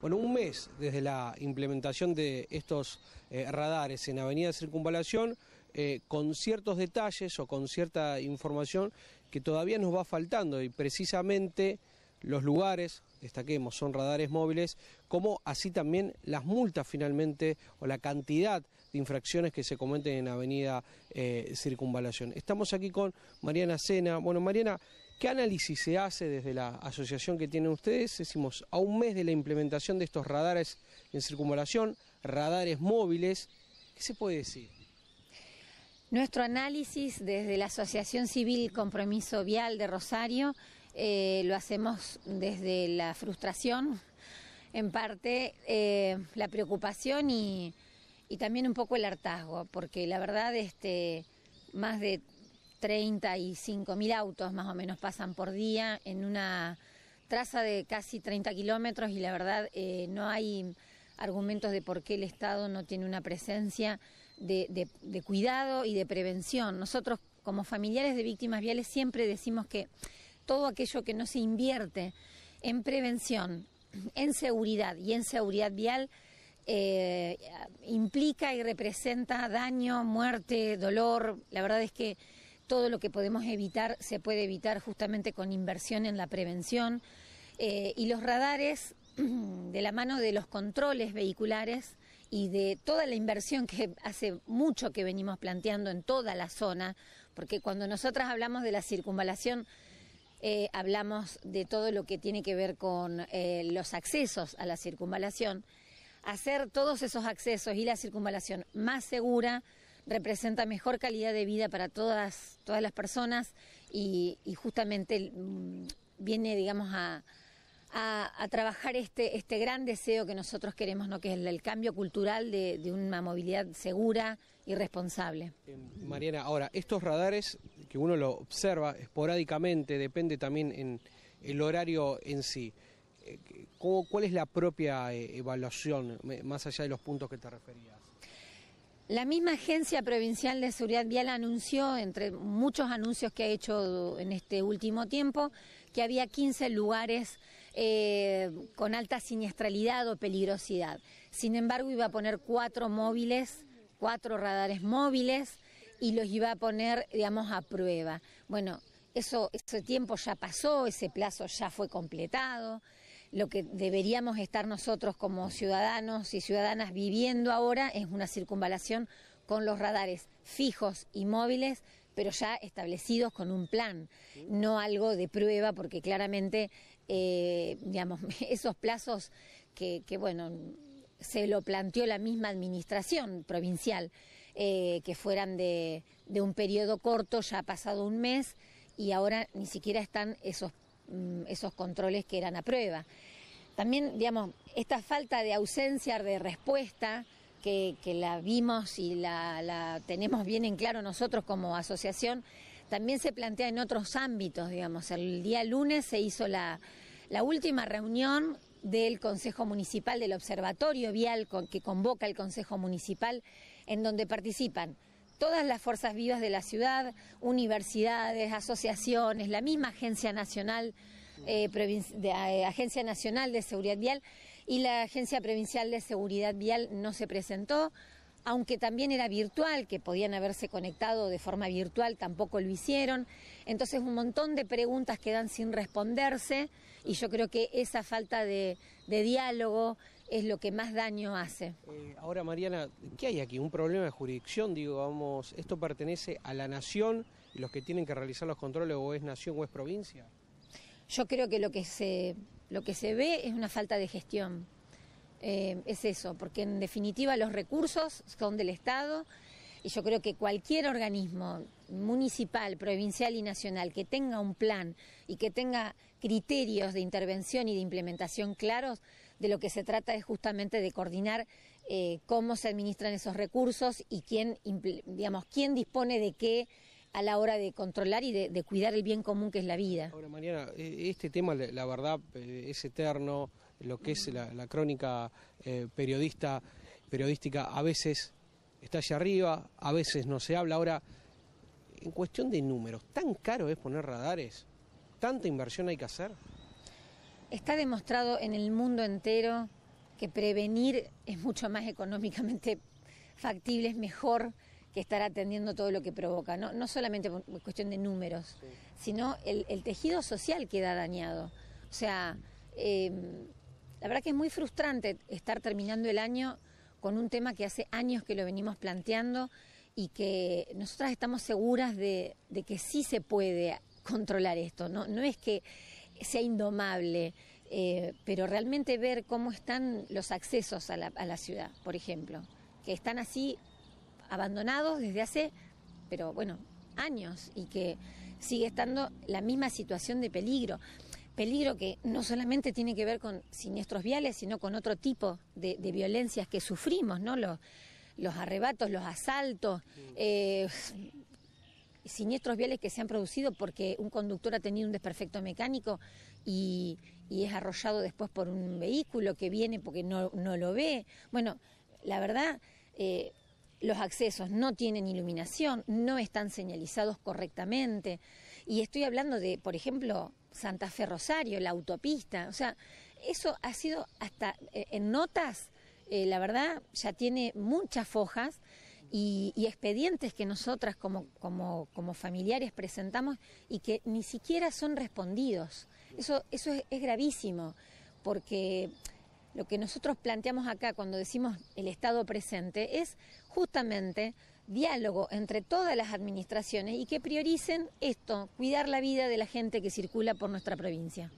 Bueno, un mes desde la implementación de estos eh, radares en Avenida Circunvalación, eh, con ciertos detalles o con cierta información que todavía nos va faltando y precisamente los lugares, destaquemos, son radares móviles, como así también las multas finalmente o la cantidad de infracciones que se cometen en Avenida eh, Circunvalación. Estamos aquí con Mariana Sena. Bueno, Mariana, ¿Qué análisis se hace desde la asociación que tienen ustedes? Decimos, a un mes de la implementación de estos radares en circunvalación, radares móviles, ¿qué se puede decir? Nuestro análisis desde la Asociación Civil Compromiso Vial de Rosario eh, lo hacemos desde la frustración, en parte eh, la preocupación y, también un poco el hartazgo, porque la verdad este, más de 35.000 mil autos más o menos pasan por día en una traza de casi 30 kilómetros y la verdad eh, no hay argumentos de por qué el Estado no tiene una presencia de, cuidado y de prevención. Nosotros como familiares de víctimas viales siempre decimos que todo aquello que no se invierte en prevención, en seguridad y en seguridad vial, eh, implica y representa daño, muerte, dolor. La verdad es que todo lo que podemos evitar se puede evitar justamente con inversión en la prevención. Eh, y los radares, de la mano de los controles vehiculares y de toda la inversión que hace mucho que venimos planteando en toda la zona, porque cuando nosotras hablamos de la circunvalación, eh, hablamos de todo lo que tiene que ver con eh, los accesos a la circunvalación, hacer todos esos accesos y la circunvalación más segura representa mejor calidad de vida para todas, todas las personas y, justamente mm, viene, digamos, a, trabajar este, este gran deseo que nosotros queremos, ¿no? que es el, cambio cultural de, de, una movilidad segura y responsable. Em, Mariana, ahora, estos radares que uno lo observa esporádicamente, depende también en el horario en sí. Eh, ¿Cuál es la propia eh, evaluación, más allá de los puntos que te referías? La misma Agencia Provincial de Seguridad Vial anunció, entre muchos anuncios que ha hecho en este último tiempo, que había 15 lugares eh, con alta siniestralidad o peligrosidad. Sin embargo, iba a poner cuatro móviles, cuatro radares móviles y los iba a poner, digamos, a prueba. Bueno, eso, ese tiempo ya pasó, ese plazo ya fue completado lo que deberíamos estar nosotros como ciudadanos y ciudadanas viviendo ahora es una circunvalación con los radares fijos y móviles, pero ya establecidos con un plan, no algo de prueba, porque claramente, eh, digamos, esos plazos que, bueno, se lo planteó la misma administración provincial, eh, que fueran de, de un periodo corto, ya ha pasado un mes, y ahora ni siquiera están esos Mm, esos controles que eran a prueba. También, digamos, esta falta de ausencia de respuesta que, la vimos y la, tenemos bien en claro nosotros como asociación, también se plantea en otros ámbitos, digamos. El día lunes se hizo la, última reunión del Consejo Municipal, del Observatorio Vial que convoca el Consejo Municipal, en donde participan todas las fuerzas vivas de la ciudad, universidades, asociaciones, la misma Agencia Nacional, eh, de, eh, Agencia Nacional de Seguridad Vial y la Agencia Provincial de Seguridad Vial no se presentó, aunque también era virtual, que podían haberse conectado de forma virtual, tampoco lo hicieron. Entonces un montón de preguntas quedan sin responderse y yo creo que esa falta de diálogo, es lo que más daño hace. Eh, ahora, Mariana, ¿qué hay aquí? ¿Un problema de jurisdicción? Digo, vamos, ¿esto pertenece a la nación y los que tienen que realizar los controles o es nación o es provincia? Yo creo que lo que se, lo que se ve es una falta de gestión. Eh, es eso, porque en definitiva los recursos son del Estado y yo creo que cualquier organismo municipal, provincial y nacional que tenga un plan y que tenga criterios de intervención y de implementación claros, de lo que se trata es justamente de coordinar eh, cómo se administran esos recursos y quién, quién dispone de qué a la hora de controlar y de, cuidar el bien común que es la vida. Ahora, Mariana, e-, este tema, la verdad, eh, es eterno, lo que es la, crónica eh, periodista, periodística a veces está allá arriba, a veces no se habla. Ahora, en cuestión de números, ¿tan caro es poner radares? ¿Tanta inversión hay que hacer? Está demostrado en el mundo entero que prevenir es mucho más económicamente factible, es mejor que estar atendiendo todo lo que provoca, no, no solamente por cuestión de números, sino el, tejido social queda dañado. O sea, em, la verdad que es muy frustrante estar terminando el año con un tema que hace años que lo venimos planteando y que nosotras estamos seguras de, que sí se puede controlar esto, no, no es que sea indomable, eh, pero realmente ver cómo están los accesos a la, ciudad, por ejemplo, que están así abandonados desde hace, pero bueno, años y que sigue estando la misma situación de peligro. Peligro que no solamente tiene que ver con siniestros viales, sino con otro tipo de, violencias que sufrimos, ¿no? Los, arrebatos, los asaltos, eh, siniestros viales que se han producido porque un conductor ha tenido un desperfecto mecánico y, es arrollado después por un vehículo que viene porque no, lo ve. Bueno, la verdad, eh, los accesos no tienen iluminación, no están señalizados correctamente. Y estoy hablando de, por ejemplo, Santa Fe Rosario, la autopista. O sea, eso ha sido hasta eh, en notas, eh, la verdad, ya tiene muchas fojas y, expedientes que nosotras como, como, como, familiares presentamos y que ni siquiera son respondidos. Eso, eso es, es gravísimo, porque lo que nosotros planteamos acá cuando decimos el Estado presente es justamente diálogo entre todas las administraciones y que prioricen esto, cuidar la vida de la gente que circula por nuestra provincia.